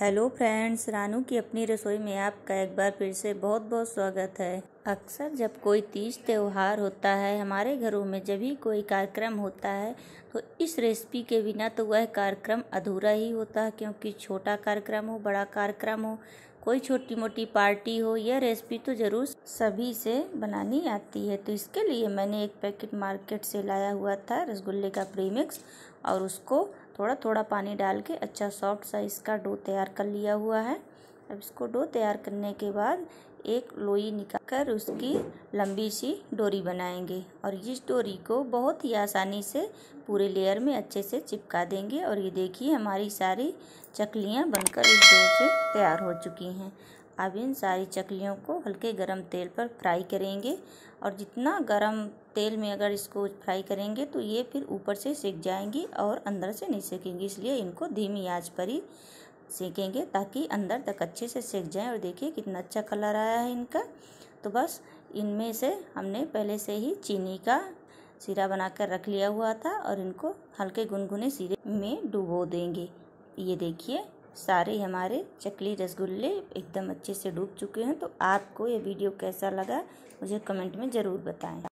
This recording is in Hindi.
हेलो फ्रेंड्स रानू की अपनी रसोई में आपका एक बार फिर से बहुत बहुत स्वागत है अक्सर जब कोई तीज त्यौहार होता है हमारे घरों में जब भी कोई कार्यक्रम होता है तो इस रेसिपी के बिना तो वह कार्यक्रम अधूरा ही होता है क्योंकि छोटा कार्यक्रम हो बड़ा कार्यक्रम हो कोई छोटी मोटी पार्टी हो यह रेसिपी तो ज़रूर सभी से बनानी आती है तो इसके लिए मैंने एक पैकेट मार्केट से लाया हुआ था रसगुल्ले का प्रीमिक्स और उसको थोड़ा थोड़ा पानी डाल के अच्छा सॉफ्ट सा इसका डो तैयार कर लिया हुआ है अब इसको डो तैयार करने के बाद एक लोई निकाल कर उसकी लंबी सी डोरी बनाएंगे और इस डोरी को बहुत ही आसानी से पूरे लेयर में अच्छे से चिपका देंगे और ये देखिए हमारी सारी चकलियाँ बनकर इस डोर से तैयार हो चुकी हैं अब इन सारी चकलियों को हल्के गरम तेल पर फ्राई करेंगे और जितना गरम तेल में अगर इसको फ्राई करेंगे तो ये फिर ऊपर से सेक जाएंगी और अंदर से नहीं सेकेंगी इसलिए इनको धीमी आंच पर ही सेकेंगे ताकि अंदर तक अच्छे से सेक जाएं और देखिए कितना अच्छा कलर आया है इनका तो बस इनमें से हमने पहले से ही चीनी का सिरा बनाकर रख लिया हुआ था और इनको हल्के गुनगुने सिरे में डुबो देंगे ये देखिए सारे हमारे चकली रसगुल्ले एकदम अच्छे से डूब चुके हैं तो आपको ये वीडियो कैसा लगा मुझे कमेंट में ज़रूर बताएं